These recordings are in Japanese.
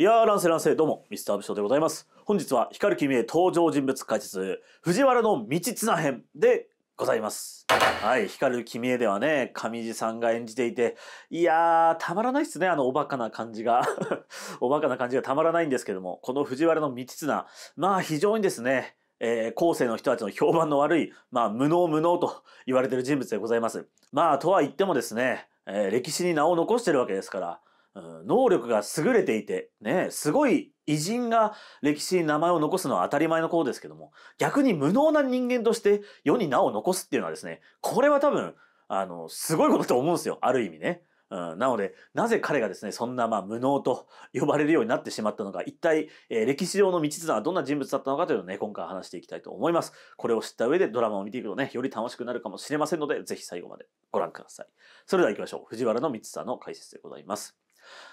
いやー、乱世乱世、どうも、ミスター武将でございます。本日は、光る君へ登場人物解説、藤原の道綱編でございます。はい、光る君へではね、上地さんが演じていて、いやー、たまらないっすね、あのおバカな感じが。おバカな感じがたまらないんですけども、この藤原の道綱、まあ非常にですね、えー、後世の人たちの評判の悪い、まあ、無能無能と言われている人物でございます。まあ、とは言ってもですね、えー、歴史に名を残してるわけですから、うん、能力が優れていて、ね、すごい偉人が歴史に名前を残すのは当たり前のことですけども、逆に無能な人間として世に名を残すっていうのはですね、これは多分、あの、すごいことだと思うんですよ。ある意味ね。うん、なので、なぜ彼がですね、そんなまあ無能と呼ばれるようになってしまったのか、一体、えー、歴史上の道綱はどんな人物だったのかというのをね、今回話していきたいと思います。これを知った上でドラマを見ていくとね、より楽しくなるかもしれませんので、ぜひ最後までご覧ください。それでは行きましょう。藤原の道綱の解説でございます。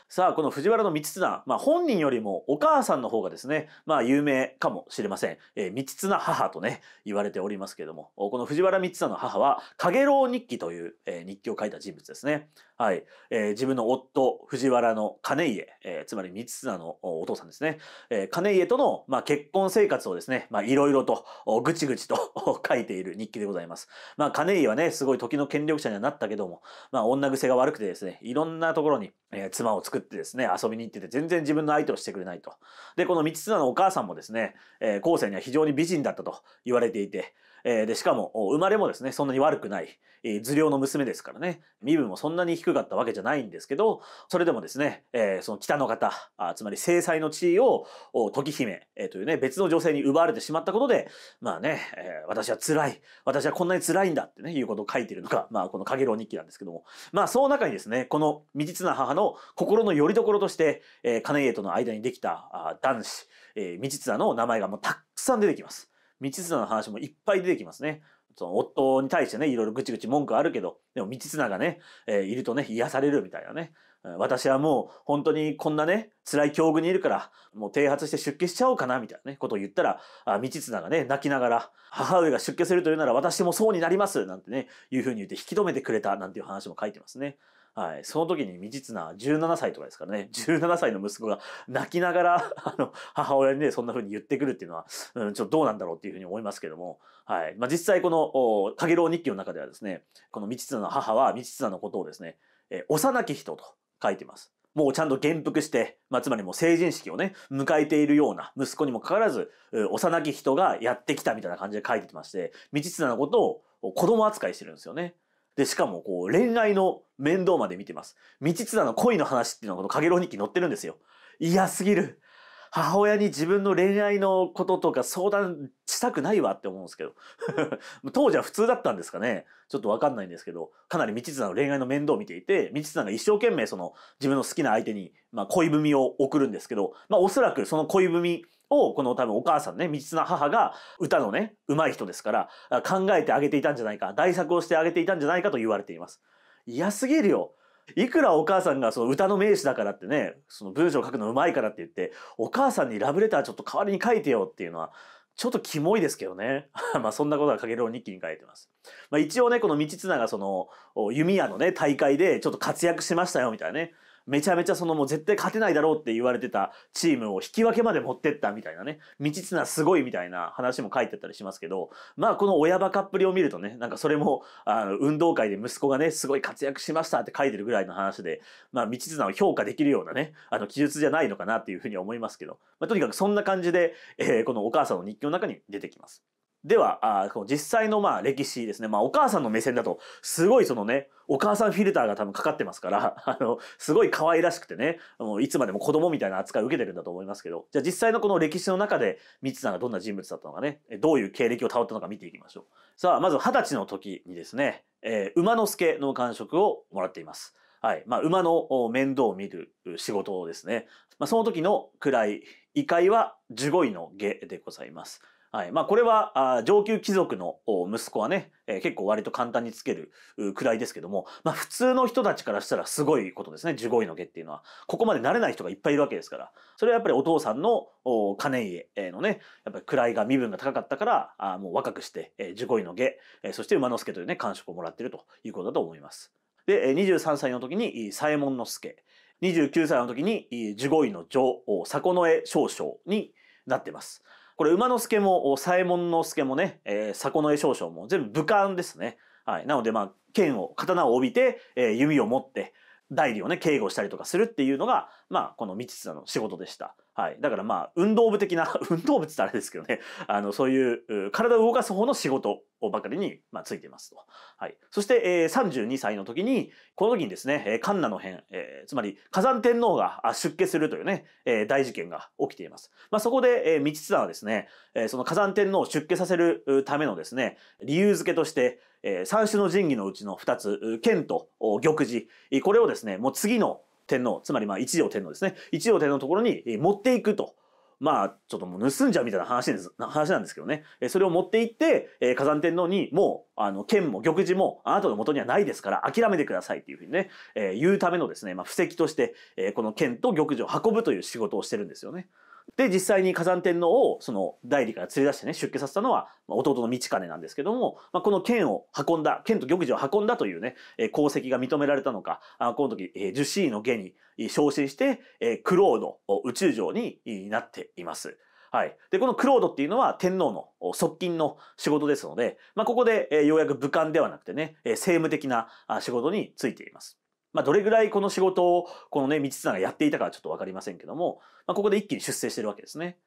さあ、この藤原道綱、まあ本人よりもお母さんの方がですね、まあ有名かもしれません。えー、道綱母とね、言われておりますけれども、この藤原道綱の母は、陽炎日記という、えー、日記を書いた人物ですね。はい。えー、自分の夫、藤原の兼家、えー、つまり三綱のお父さんですね。えー、兼家との、まあ、結婚生活をですね、まあ、いろいろと、ぐちぐちと書いている日記でございます。まあ、兼家はね、すごい時の権力者にはなったけども、まあ、女癖が悪くてですね、いろんなところに、えー、妻を作ってですね、遊びに行ってて、全然自分の相手をしてくれないと。で、この三綱のお母さんもですね、えー、後世には非常に美人だったと言われていて、えー、で、しかも、生まれもですね、そんなに悪くない、えー、頭領の娘ですからね、身分もそんなに低低かったわけじゃないんですけど、それでもですね、えー、その北の方、あつまり制裁の地位を時姫、えー、というね、別の女性に奪われてしまったことで、まあね、えー、私は辛い、私はこんなに辛いんだってね、いうことを書いてるのが、まあこのかげ日記なんですけども、まあその中にですね、この未実な母の心の拠り所として、えー、金家との間にできたあ男子、えー、未実なの名前がもうたくさん出てきます。道綱の話もいっぱい出てきますね。その夫に対してね、いろいろぐちぐち文句あるけど、でも道綱がね、えー、いるとね、癒されるみたいなね。私はもう本当にこんなね、辛い境遇にいるから、もう剃発して出家しちゃおうかな、みたいなね、ことを言ったら、あ道綱がね、泣きながら、母上が出家するというなら私もそうになります、なんてね、いうふうに言って引き止めてくれた、なんていう話も書いてますね。はい。その時に道綱17歳とかですからね、17歳の息子が泣きながら、あの、母親にね、そんな風に言ってくるっていうのは、うん、ちょっとどうなんだろうっていうふうに思いますけども、はい。まあ、実際この、かげろう日記の中ではですね、この道綱の母は道綱のことをですね、えー、幼き人と書いてます。もうちゃんと元服して、まあ、つまりもう成人式をね、迎えているような息子にもかかわらず、幼き人がやってきたみたいな感じで書いてきまして、道綱のことを子供扱いしてるんですよね。で、しかもこう、恋愛の面倒まで見てます。道綱の恋の話っていうのがこの影浪日記載ってるんですよ。嫌すぎる。母親に自分の恋愛のこととか相談したくないわって思うんですけど 当時は普通だったんですかねちょっとわかんないんですけどかなり道綱の恋愛の面倒を見ていて道綱が一生懸命その自分の好きな相手に、まあ、恋文を送るんですけど、まあ、おそらくその恋文をこの多分お母さんね道綱母が歌のね上手い人ですから考えてあげていたんじゃないか代作をしてあげていたんじゃないかと言われています。嫌すぎるよいくらお母さんがその歌の名手だからってね、その文章を書くのうまいからって言って、お母さんにラブレターちょっと代わりに書いてよっていうのは、ちょっとキモいですけどね。まあそんなことがかけるを日記に書いてます。まあ一応ね、この道綱がその弓矢のね、大会でちょっと活躍しましたよみたいなね、めちゃめちゃそのもう絶対勝てないだろうって言われてたチームを引き分けまで持ってったみたいなね、未知すごいみたいな話も書いてたりしますけど、まあこの親バカっぷりを見るとね、なんかそれも、あの、運動会で息子がね、すごい活躍しましたって書いてるぐらいの話で、まあ未知を評価できるようなね、あの、記述じゃないのかなっていうふうに思いますけど、まあとにかくそんな感じで、えー、このお母さんの日記の中に出てきます。では、あ実際のまあ歴史ですね。まあお母さんの目線だと、すごいそのね、お母さんフィルターが多分かかってますから、あの、すごい可愛らしくてね、もういつまでも子供みたいな扱いを受けてるんだと思いますけど、じゃあ実際のこの歴史の中で、ミツさんがどんな人物だったのかね、どういう経歴をたどったのか見ていきましょう。さあ、まず二十歳の時にですね、えー、馬之助の感触をもらっています。はい。まあ、馬の面倒を見る仕事ですね。まあ、その時の位、異界は十五位の下でございます。はい。まあ、これは、あ上級貴族の息子はね、えー、結構割と簡単につける位ですけども、まあ、普通の人たちからしたらすごいことですね。十五位の下っていうのは。ここまで慣れない人がいっぱいいるわけですから。それはやっぱりお父さんの金家のね、やっぱり位が身分が高かったから、あもう若くして、え十五位の下、えー、そして馬之助というね、感触をもらってるということだと思います。で、23歳の時に、左衛門之助。29歳の時に、十五位の女坂迫野江少将になってます。これ馬之助も左衛門之助もね、えー、迫の江少将も全部武漢ですね。はい、なのでまあ剣を刀を帯びて、えー、弓を持って、代理をね、警護したりとかするっていうのが、まあ、この道綱の仕事でした。はい。だからまあ、運動部的な、運動部ってあれですけどね、あの、そういう、体を動かす方の仕事をばかりに、まあ、ついてますと。はい。そして、えー、32歳の時に、この時にですね、えー、カンナの変、えー、つまり、火山天皇が出家するというね、えー、大事件が起きています。まあ、そこで、えー、道綱はですね、えー、その火山天皇を出家させるためのですね、理由付けとして、え三種の神器のうちの2つ剣と玉璽これをですねもう次の天皇つまりまあ一条天皇ですね一条天皇のところに持っていくと。まあ、ちょっともう盗んじゃうみたいな話です話なんですけどね。それを持って行って、え火山天皇に、もう、あの、剣も玉璽も、あなたの元にはないですから、諦めてくださいっていうふうにね、えー、言うためのですね、まあ、布石として、えこの剣と玉璽を運ぶという仕事をしてるんですよね。で、実際に火山天皇をその代理から連れ出してね、出家させたのは、まあ、弟の道兼なんですけども、まあ、この剣を運んだ、剣と玉璽を運んだというね、えー、功績が認められたのか、あこの時、えー、樹脂の下に昇進して、えー、クロード宇宙城になっています。はい。で、このクロードっていうのは天皇の側近の仕事ですので、まあ、ここで、えー、ようやく武官ではなくてね、えー、政務的な仕事についています。まあ、どれぐらいこの仕事をこのね道綱がやっていたかはちょっと分かりませんけども、まあ、ここで一気に出世してるわけですね。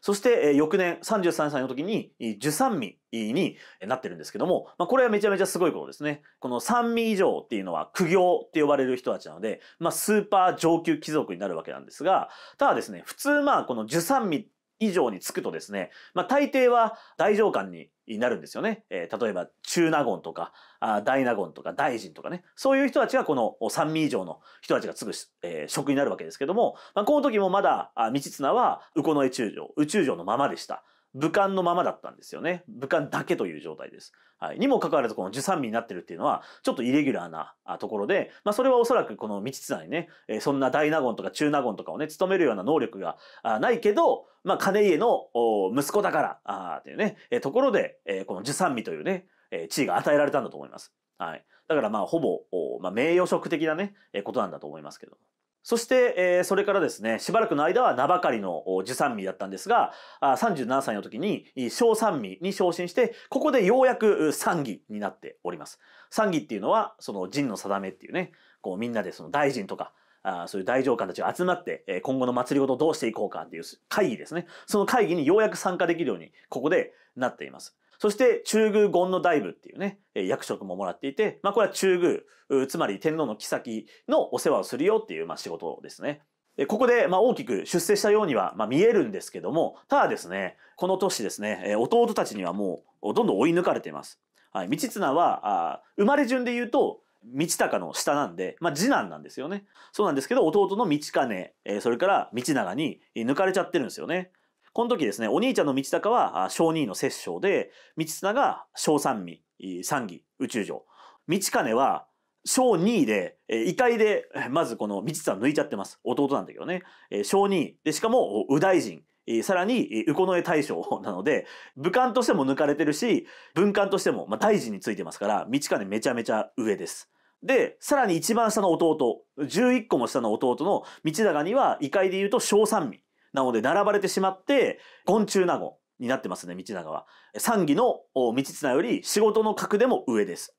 そして、え翌年33歳の時に受産味になってるんですけども、まあ、これはめちゃめちゃすごいことですね。この三味以上っていうのは苦行って呼ばれる人たちなので、まあ、スーパー上級貴族になるわけなんですが、ただですね、普通まあこの受産味以上につくとですね、まあ、大抵は大上官にになるんですよね。えー、例えば、中納言とか、あ大納言とか、大臣とかね、そういう人たちがこの三味以上の人たちが継ぐ、えー、職になるわけですけども、まあ、この時もまだ、道綱は、右近衛中将、宇宙城のままでした。武漢のままだったんですよね。武漢だけという状態です。はい。にもかかわらずこの13味になってるっていうのは、ちょっとイレギュラーなところで、まあそれはおそらくこの道綱にね、えそんな大納言とか中納言とかをね、務めるような能力がないけど、まあ金家の息子だから、あっていうね、えところで、えこの13味というね、え地位が与えられたんだと思います。はい。だからまあほぼ、まあ、名誉職的なね、えことなんだと思いますけど。そして、えー、それからですね、しばらくの間は名ばかりの受三味だったんですが、37歳の時に小三味に昇進して、ここでようやく三義になっております。三義っていうのは、その陣の定めっていうね、こうみんなでその大臣とか、あそういう大上官たちが集まって、えー、今後の祭りごとどうしていこうかっていう会議ですね。その会議にようやく参加できるように、ここでなっています。そして中宮権の大部っていうね、役職ももらっていて、まあこれは中宮、つまり天皇の妃のお世話をするよっていうまあ仕事ですね。ここで、まあ、大きく出世したようには、まあ、見えるんですけども、ただですね、この年ですね、弟たちにはもう、どんどん追い抜かれています。はい、道綱は、あ生まれ順で言うと、道隆の下なんで、まあ、次男なんですよね。そうなんですけど、弟の道兼、えそれから道長に抜かれちゃってるんですよね。この時ですね、お兄ちゃんの道高は小二位の摂政で、道綱が小三位、三義、宇宙城。道金は小2位で、え異界で、まずこの道綱抜いちゃってます。弟なんだけどね。え小2位で、しかも、右大臣。えさらに、右近衛大将なので、武官としても抜かれてるし、文官としても、まあ、大臣についてますから、道金めちゃめちゃ上です。で、さらに一番下の弟、11個も下の弟の道高には、異界で言うと小三位。なので並ばれてしまって昆虫納言になってますね道長は。三義の道綱より仕事の格でも上です。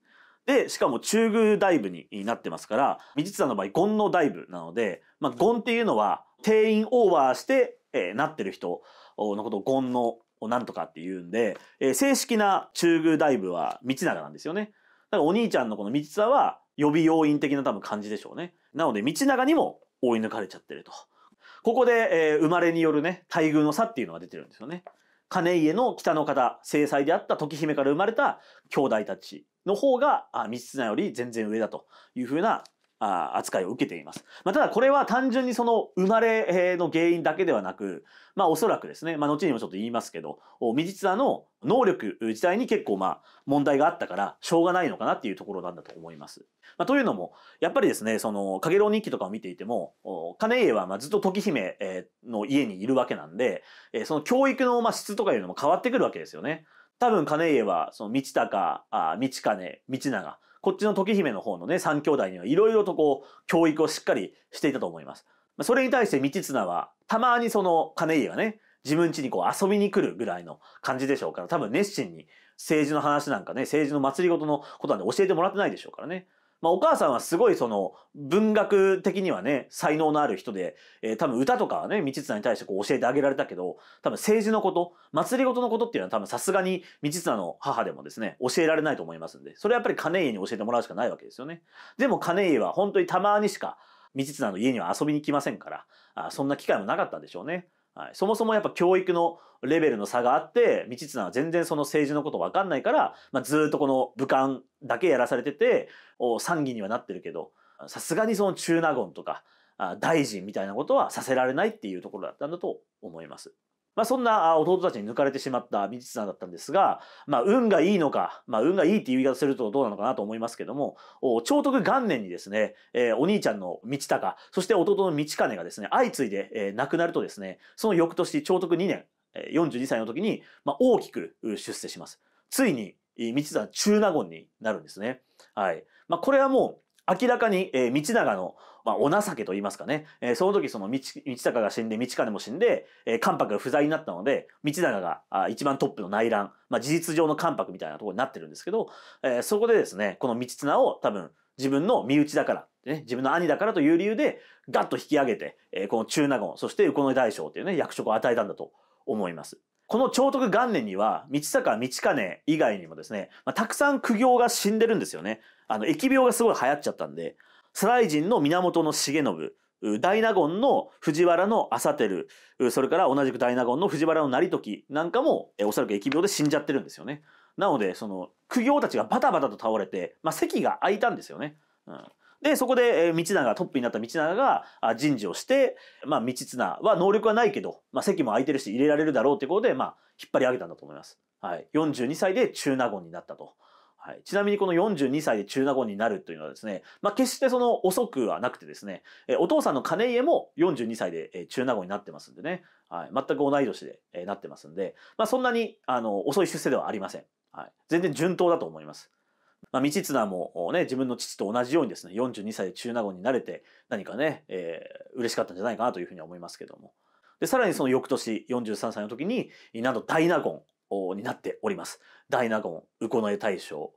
で、しかも中宮大部になってますから、道綱の場合、権の大部なので、まあ、権っていうのは、定員オーバーして、えー、なってる人のことを権のなんとかって言うんで、えー、正式な中宮大部は道長なんですよね。だからお兄ちゃんのこの道綱は予備要員的な多分感じでしょうね。なので道長にも追い抜かれちゃってると。ここで、えー、生まれによるね、待遇の差っていうのが出てるんですよね。金家の北の方、正妻であった時姫から生まれた兄弟たちの方が、あ、三綱より全然上だというふうな扱いを受けています。まあ、ただこれは単純にその生まれの原因だけではなく、まあおそらくですね、まあ後にもちょっと言いますけど、ミジツアの能力自体に結構まあ問題があったからしょうがないのかなっていうところなんだと思います。まあ、というのも、やっぱりですね、そのか影楼日記とかを見ていても、金家はまずっと時姫の家にいるわけなんで、その教育のまあ質とかいうのも変わってくるわけですよね。多分金家はその道高、あ道金、道長、こっちの時姫の方のね、三兄弟にはいろいろとこう、教育をしっかりしていたと思います。それに対して道綱は、たまにその金家がね、自分家にこう遊びに来るぐらいの感じでしょうから、多分熱心に政治の話なんかね、政治の祭りごとのことなんで教えてもらってないでしょうからね。まあ、お母さんはすごいその文学的にはね才能のある人で、えー、多分歌とかはね道綱に対してこう教えてあげられたけど多分政治のこと祭りのことっていうのは多分さすがに道綱の母でもですね教えられないと思いますんでそれはやっぱり金家に教えてもらうしかないわけですよね。でも金家は本当にたまにしか道綱の家には遊びに来ませんからあそんな機会もなかったんでしょうね。はい、そもそもやっぱ教育のレベルの差があって道綱は全然その政治のこと分かんないから、まあ、ずっとこの武漢だけやらされてて参議にはなってるけどさすがにその中納言とか大臣みたいなことはさせられないっていうところだったんだと思います。まあ、そんな弟たちに抜かれてしまった道綱だったんですが、まあ、運がいいのか、まあ、運がいいって言い方するとどうなのかなと思いますけども、長徳元年にですね、えー、お兄ちゃんの道隆、そして弟の道兼がですね、相次いで、えー、亡くなるとですね、その翌年、長徳2年、42歳の時に、まあ、大きく出世します。ついに、道綱中納言になるんですね。はい。まあ、これはもう、明らかに、えー、道長の、まあ、お情けと言いますかね、えー、その時その道、道隆が死んで、道金も死んで、えー、関白が不在になったので、道長があ一番トップの内乱、まあ、事実上の関白みたいなところになってるんですけど、えー、そこでですね、この道綱を多分自分の身内だから、ね、自分の兄だからという理由で、ガッと引き上げて、えー、この中納言、そして右近衛大将というね、役職を与えたんだと思います。この長徳元年には道坂道兼以外にもですね、まあ、たくさん苦行が死んでるんですよね。あの疫病がすごい流行っちゃったんでサライ人の源重信大納言の藤原の朝照それから同じく大納言の藤原の成時なんかもおそらく疫病で死んじゃってるんですよね。なのでその苦行たちがバタバタと倒れて、まあ、席が空いたんですよね。うんでそこで、え道長トップになった道長が人事をして、まあ、道綱は能力はないけど、まあ、席も空いてるし入れられるだろうということで、まあ、引っ張り上げたんだと思います。はい、42歳で中納言になったと。はい、ちなみにこの42歳で中納言になるというのはですね、まあ、決してその遅くはなくてですね、えお父さんの兼家も42歳で中納言になってますんでね、はい、全く同い年で、えなってますんで、まあ、そんなにあの遅い出世ではありません。はい、全然順当だと思います。まあ、道綱もね、自分の父と同じようにですね、42歳で中納言になれて、何かね、えー、嬉しかったんじゃないかなというふうに思いますけども。で、さらにその翌年、43歳の時に、なんと大納言になっております。大納言、右近衛大将、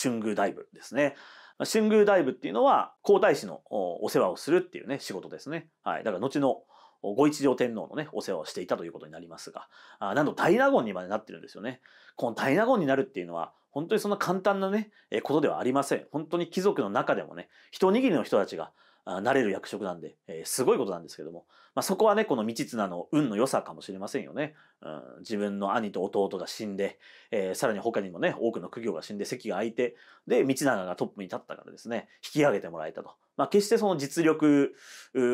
春宮大部ですね。春宮大部っていうのは、皇太子のお世話をするっていうね、仕事ですね。はい。だから後のご一条天皇のね、お世話をしていたということになりますが、あなんと大納言にまでなってるんですよね。この大納言になるっていうのは、本当にそんな簡単なね、えー、ことではありません。本当に貴族の中でもね、一握りの人たちが、なれる役職なんで、えー、すごいことなんですけども、まあ、そこはね、この道綱の運の良さかもしれませんよね。うん、自分の兄と弟が死んで、えー、さらに他にもね、多くの苦行が死んで席が空いて、で、道長がトップに立ったからですね、引き上げてもらえたと。まあ、決してその実力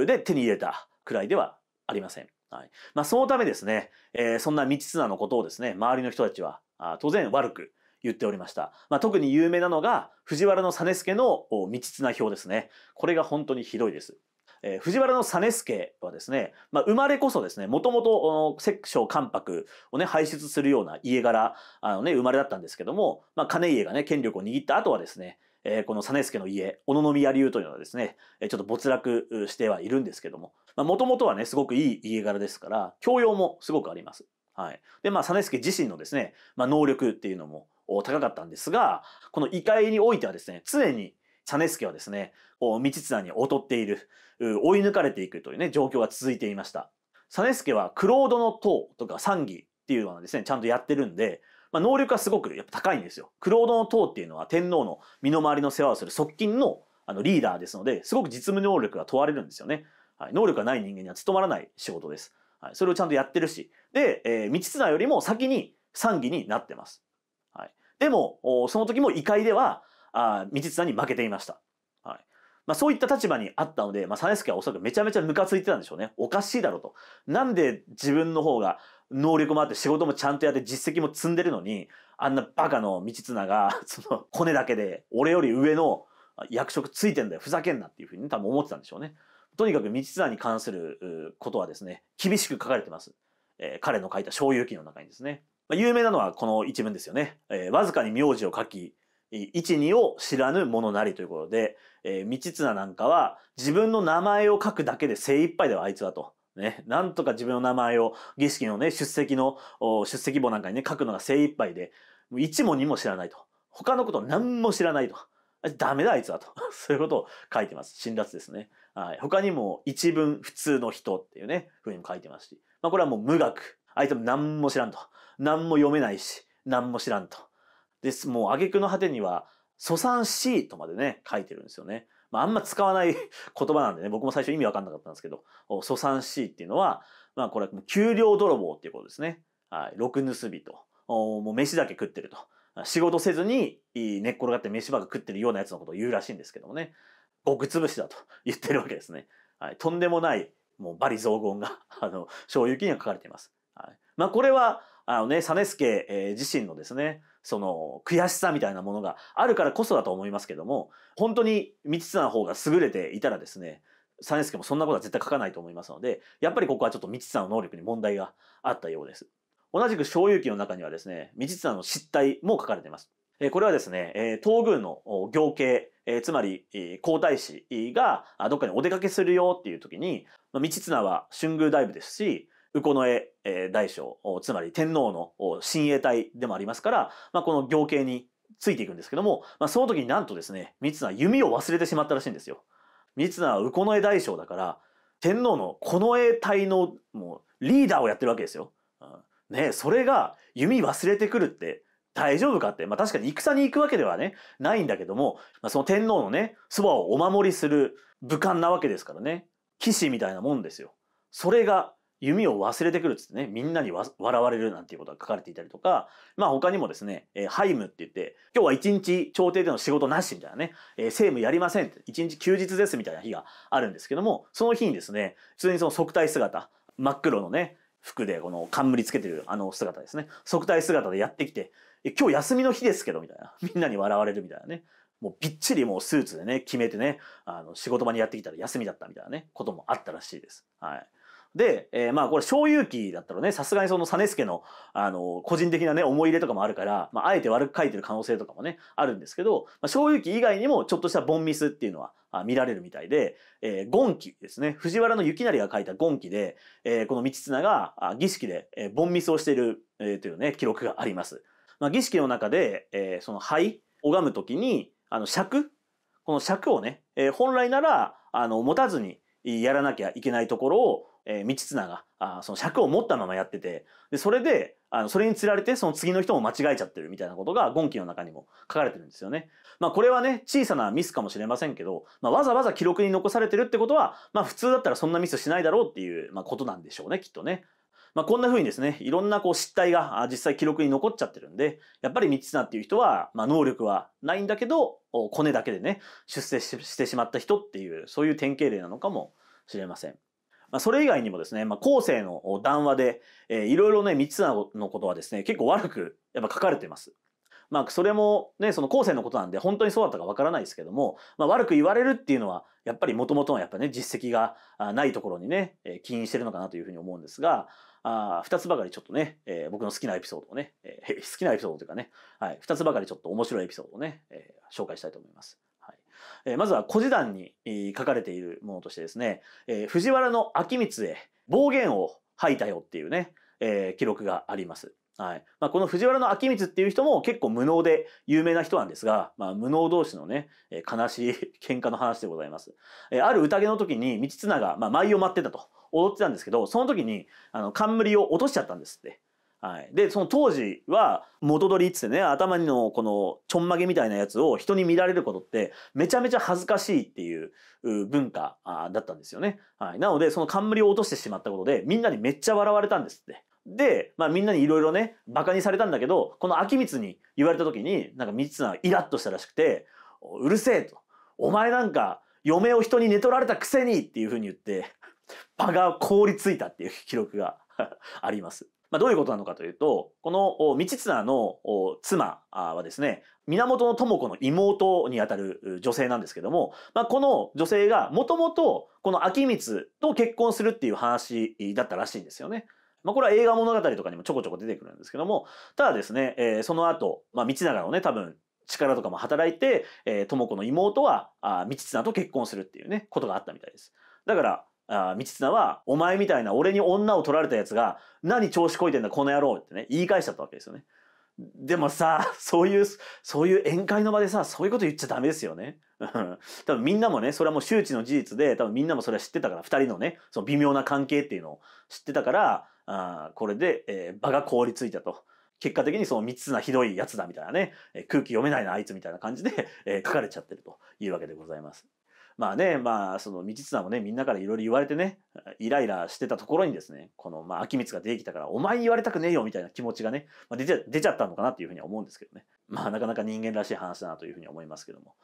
で手に入れたくらいではありません。はいまあ、そのためですね、えー、そんな道綱のことをですね、周りの人たちは、あ当然悪く、言っておりました。まあ、特に有名なのが藤原の実助の道綱表ですね。これが本当にひどいです。えー、藤原の実助はですね、まあ、生まれこそですね、もともと摂政関白をね、排出するような家柄、あのね、生まれだったんですけども、まあ、金家がね、権力を握った後はですね、えー、この実助の家、小野宮流というのはですね、ちょっと没落してはいるんですけども、もともとはね、すごくいい家柄ですから、教養もすごくあります。はい。で、まあ、実助自身のですね、まあ、能力っていうのも、高かったんですが、この異界においてはですね、常に実資はですね、道綱に劣っている、追い抜かれていくというね、状況が続いていました。実資はクロードの塔とか賛義っていうのはですね、ちゃんとやってるんで、まあ、能力はすごくやっぱ高いんですよ。クロードの塔っていうのは天皇の身の回りの世話をする側近のあのリーダーですので、すごく実務能力が問われるんですよね。はい、能力がない人間には務まらない仕事です。はい、それをちゃんとやってるし、で、えー、道綱よりも先に賛義になってます。でも、その時も異界では、道綱に負けていました。はい。まあそういった立場にあったので、まあ実助はおそらくめちゃめちゃムカついてたんでしょうね。おかしいだろうと。なんで自分の方が能力もあって仕事もちゃんとやって実績も積んでるのに、あんなバカの道綱が、その骨だけで俺より上の役職ついてんだよ。ふざけんなっていうふうに、多分思ってたんでしょうね。とにかく道綱に関することはですね、厳しく書かれてます。えー、彼の書いた小遊記の中にですね。ま有名なのはこの一文ですよね。えー、わずかに名字を書き、一二を知らぬ者なりということで、えー、道綱なんかは自分の名前を書くだけで精一杯だよ、あいつはと。ね、なんとか自分の名前を儀式のね、出席の、出席簿なんかにね、書くのが精一杯で、一も二も知らないと。他のこと何も知らないと。ダメだあいつはと。そういうことを書いてます。辛辣ですね。はい。他にも一文普通の人っていうね、風にも書いてますし。まあこれはもう無学。あいつも何も知らんと。何も読めないし、何も知らんと。です。もう挙句の果てには、素産シートまでね、書いてるんですよね。まあ、あんま使わない 言葉なんでね、僕も最初意味わかんなかったんですけど、素産シーっていうのは、まあこれ給料泥棒っていうことですね。はい。ろく盗人。もう飯だけ食ってると。仕事せずに寝っ転がって飯ばっか食ってるようなやつのことを言うらしいんですけどもね。極潰しだと 言ってるわけですね。はい。とんでもない、もうバリ雑言が、あの、小雪には書かれています。はい、まあこれはあのね実資、えー、自身のですねその悔しさみたいなものがあるからこそだと思いますけども本当に道綱の方が優れていたらですね実資もそんなことは絶対書かないと思いますのでやっぱりここはちょっと道綱の能力に問題があったようです。同じく小遊記の中にはですね道綱の失態も書かれています。これはですね、東宮の行慶、つまり皇太子がどっかにお出かけするよっていう時に、道綱は春宮大夫ですし、右近衛、え大将、つまり天皇の親衛隊でもありますから、まあ、この行刑についていくんですけども、まあ、その時になんとですね、三成弓を忘れてしまったらしいんですよ。三成は右近衛大将だから、天皇の近衛隊のもうリーダーをやってるわけですよ。うん、ねそれが弓忘れてくるって大丈夫かって、まあ確かに戦に行くわけではね、ないんだけども、まあ、その天皇のね、そばをお守りする武官なわけですからね、騎士みたいなもんですよ。それが弓を忘れてくるっつってね、みんなに笑われるなんていうことが書かれていたりとか、まあ他にもですね、えー、ハイムって言って、今日は一日朝廷での仕事なしみたいなね、えー、政務やりませんって、一日休日ですみたいな日があるんですけども、その日にですね、普通にその即体姿、真っ黒のね、服でこの冠つけてるあの姿ですね、即体姿でやってきて、え今日休みの日ですけどみたいな、みんなに笑われるみたいなね、もうびっちりもうスーツでね、決めてね、あの仕事場にやってきたら休みだったみたいなね、こともあったらしいです。はい。で、えー、まあこれ小勇気だったらねさすがにその実助の、あの個人的なね思い入れとかもあるから、まあ、あえて悪く書いてる可能性とかもねあるんですけど、まあ、小勇気以外にもちょっとしたボンミスっていうのはあ見られるみたいで、えー、ゴンキですね藤原の幸成が書いたゴンキで、えー、この道綱があ儀式で、えー、ボンミスをしている、えー、というね記録があります。まあ、儀式の中で、えー、その灰拝む時にあの尺この尺をね、えー、本来ならあの持たずにやらなきゃいけないところをえー、道綱があその尺を持ったままやっててでそれであのそれにつられてその次の人も間違えちゃってるみたいなことが今期の中にも書かれてるんですよね。まあこれはね小さなミスかもしれませんけど、まあ、わざわざ記録に残されてるってことは、まあ、普通だったらそんなミスしないだろうっていう、まあ、ことなんでしょうねきっとね。まあ、こんな風にですね、いろんなこう失態が実際記録に残っちゃってるんで、やっぱり道綱っていう人は、まあ、能力はないんだけど、コネだけでね、出世してしまった人っていう、そういう典型例なのかもしれません。まあ、それ以外にもですね、まあ、後世の談話で、えー、いろいろね、三つのことはですね、結構悪くやっぱ書かれてます。まあ、それもね、その後世のことなんで本当にそうだったかわからないですけども、まあ、悪く言われるっていうのは、やっぱりもともとのやっぱね、実績がないところにね、起因してるのかなというふうに思うんですが、あ2つばかりちょっとね、えー、僕の好きなエピソードをね、えー、好きなエピソードというかね、はい、2つばかりちょっと面白いエピソードをね、えー、紹介したいと思います。えまずは古事談に、書かれているものとしてですね、え藤原の秋光へ暴言を吐いたよっていうね、え記録があります。はいまあ、この藤原の秋光っていう人も結構無能で有名な人なんですが、まあ、無能同士のね、え悲しい喧嘩の話でございます。えある宴の時に道綱が、まあ、舞を舞ってたと踊ってたんですけどその時にあの冠を落としちゃったんですって。はい、でその当時は元取りっつってね頭のこのちょんまげみたいなやつを人に見られることってめちゃめちゃ恥ずかしいっていう文化だったんですよね、はい、なのでその冠を落としてしまったことでみんなにめっちゃ笑われたんですってで、まあ、みんなにいろいろねバカにされたんだけどこの秋光に言われた時になんか光綱はイラッとしたらしくて「うるせえ」と「お前なんか嫁を人に寝取られたくせに」っていうふうに言って 場が凍りついたっていう記録が あります。まあ、どういうことなのかというと、この道綱の妻はですね、源智子の妹にあたる女性なんですけども、まあ、この女性がもともとこの秋光と結婚するっていう話だったらしいんですよね。まあ、これは映画物語とかにもちょこちょこ出てくるんですけども、ただですね、えー、その後、まあ、道長のね、多分力とかも働いて、えー、智子の妹はあ道綱と結婚するっていうねことがあったみたいですだからあ道綱は、お前みたいな俺に女を取られたやつが、何調子こいてんだこの野郎ってね、言い返しちゃったわけですよね。でもさ、そういう、そういう宴会の場でさ、そういうこと言っちゃダメですよね。多分みんなもね、それはもう周知の事実で、多分みんなもそれは知ってたから、二人のね、その微妙な関係っていうのを知ってたから、あこれで、えー、場が凍りついたと。結果的にその三つなひどいやつだみたいなね、えー、空気読めないなあいつみたいな感じで、えー、書かれちゃってるというわけでございます。まあね、まあ、その、道綱もね、みんなからいろいろ言われてね、イライラしてたところにですね、この、まあ、秋光が出てきたから、お前言われたくねえよみたいな気持ちがね、まあ、出ちゃ、出ちゃったのかなっていうふうには思うんですけどね。まあ、なかなか人間らしい話だなというふうに思いますけども。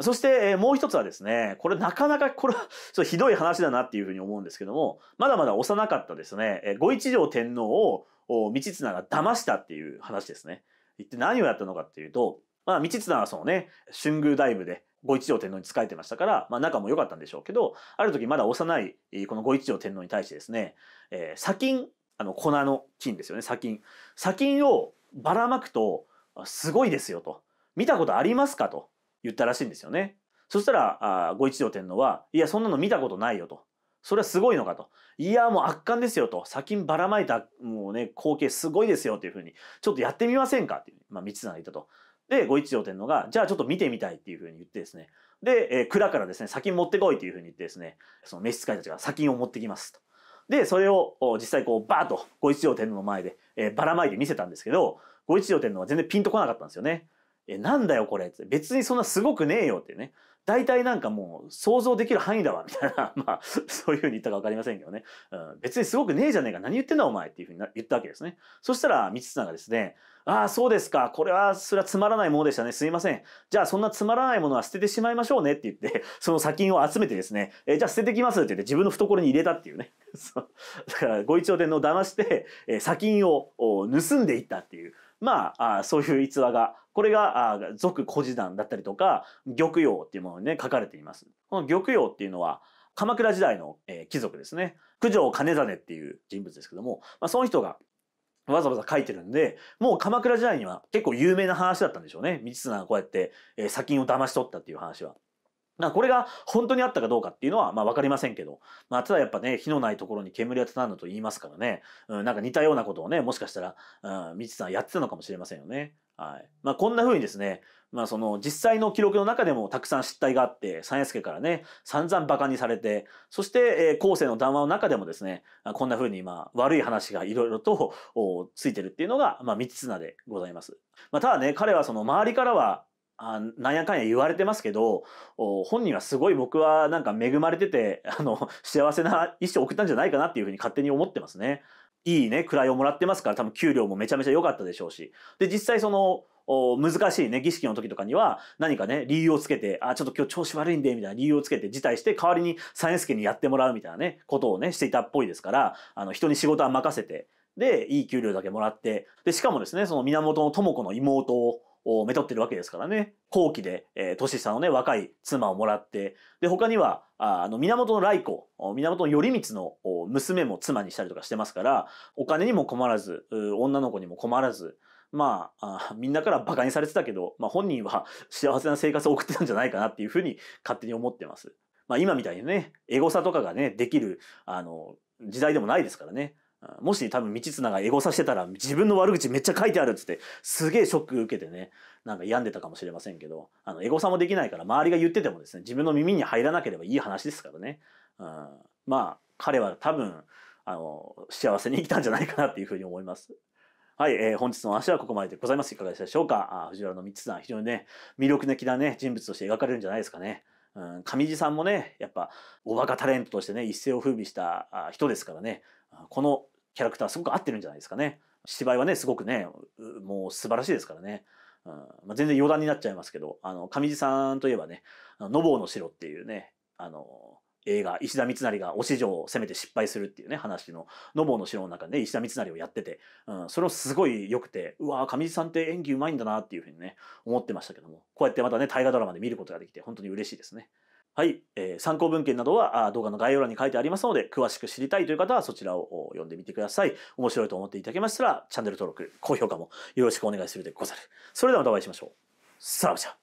そして、えー、もう一つはですね、これなかなか、これは、ひどい話だなっていうふうに思うんですけども、まだまだ幼かったですね、えー、ご一条天皇を、道綱が騙したっていう話ですね。一体何をやったのかっていうと、まあ、道綱はそのね、春宮大部で、五一条天皇に仕えてましたから、まあ、仲も良かったんでしょうけど、ある時まだ幼いこの五一条天皇に対してですね、えー、砂金、あの粉の金ですよね、砂金。砂金をばらまくと、すごいですよと。見たことありますかと言ったらしいんですよね。そしたら、あ五一条天皇は、いや、そんなの見たことないよと。それはすごいのかと。いや、もう圧巻ですよと。砂金ばらまいた、もうね、光景すごいですよというふうに、ちょっとやってみませんかっていう、まあ、三成が言ったと。で、ご一条天皇が、じゃあちょっと見てみたいっていうふうに言ってですね、で、えー、蔵からですね、砂金持ってこいっていうふうに言ってですね、その召使いたちが砂金を持ってきますと。で、それを実際こう、バーッとご一条天皇の前で、えー、ばらまいて見せたんですけど、ご一条天皇は全然ピンとこなかったんですよね。え、なんだよこれって。別にそんなすごくねえよってね。大体なんかもう想像できる範囲だわみたいな まあそういうふうに言ったか分かりませんけどね、うん、別にすごくねえじゃねえか何言ってんだお前っていうふうに言ったわけですねそしたら道綱がですねああそうですかこれはそれはつまらないものでしたねすいませんじゃあそんなつまらないものは捨ててしまいましょうねって言って その砂金を集めてですね、えじゃあ捨ててきますって言って自分の懐に入れたっていうねだからご一応伝の騙して、え砂金を盗んでいったっていうまあそういう逸話がこれが俗古事談だったりとか玉葉っていうものにね書かれています。この玉葉っていうのは鎌倉時代の、え貴族ですね九条兼真っていう人物ですけども、まあ、その人がわざわざ書いてるんで、もう鎌倉時代には結構有名な話だったんでしょうね。道綱がこうやって、え砂金を騙し取ったっていう話は。これが本当にあったかどうかっていうのは、まあ分かりませんけど、まあただやっぱね、火のないところに煙は立たんだと言いますからね、うん、なんか似たようなことをね、もしかしたら、うん、道さんやってたのかもしれませんよね。はい。まあこんな風にですね、まあその実際の記録の中でもたくさん失態があって、三助からね、散々馬鹿にされて、そして、えー、後世の談話の中でもですね、こんな風にまあ悪い話がいろいろとついてるっていうのが、まあ道綱でございます。まあただね、彼はその周りからはあなんやかんや言われてますけど本人はすごい僕はなんか恵まれてて あの幸せな一生送ったんじゃないかなっていうふうに勝手に思ってますね。いいね位をもらってますから多分給料もめちゃめちゃ良かったでしょうしで実際その難しいね儀式の時とかには何かね理由をつけてあちょっと今日調子悪いんでみたいな理由をつけて辞退して代わりにサイエンス家にやってもらうみたいなねことをねしていたっぽいですからあの人に仕事は任せてでいい給料だけもらってでしかもですねその源智子の妹ををめとってるわけですからね。後期で、えー、年下のね、若い妻をもらって、で、他には、あの、源頼子、源頼光の娘も妻にしたりとかしてますから、お金にも困らず、女の子にも困らず、まあ、あみんなから馬鹿にされてたけど、まあ本人は 幸せな生活を送ってたんじゃないかなっていうふうに勝手に思ってます。まあ今みたいにね、エゴサとかがね、できる、あの、時代でもないですからね。もし多分道綱がエゴさしてたら自分の悪口めっちゃ書いてあるっつってすげえショック受けてねなんか病んでたかもしれませんけどあのエゴさもできないから周りが言っててもですね自分の耳に入らなければいい話ですからね、うん、まあ彼は多分あの幸せに生きたんじゃないかなっていうふうに思います。はい、えー、本日の話はここまででございます。いかがでしたでしょうかあ藤原の道綱非常にね魅力的なね人物として描かれるんじゃないですかね。うん、上地さんもねやっぱおバカタレントとしてね一世を風靡した人ですからねこのキャラクターすごく合ってるんじゃないですかね。芝居はね、すごくね、もう素晴らしいですからね。うんまあ、全然余談になっちゃいますけど、あの、上地さんといえばね、あの、ぼうの城っていうね、あの、映画、石田三成がおし城を攻めて失敗するっていうね、話の、のぼうの城の中で、ね、石田三成をやってて、うん、それもすごい良くて、うわ上地さんって演技うまいんだなっていうふうにね、思ってましたけども、こうやってまたね、大河ドラマで見ることができて、本当に嬉しいですね。はい、えー、参考文献などは動画の概要欄に書いてありますので、詳しく知りたいという方はそちらを読んでみてください。面白いと思っていただけましたら、チャンネル登録、高評価もよろしくお願いするでござる。それではまたお会いしましょう。さあじゃ。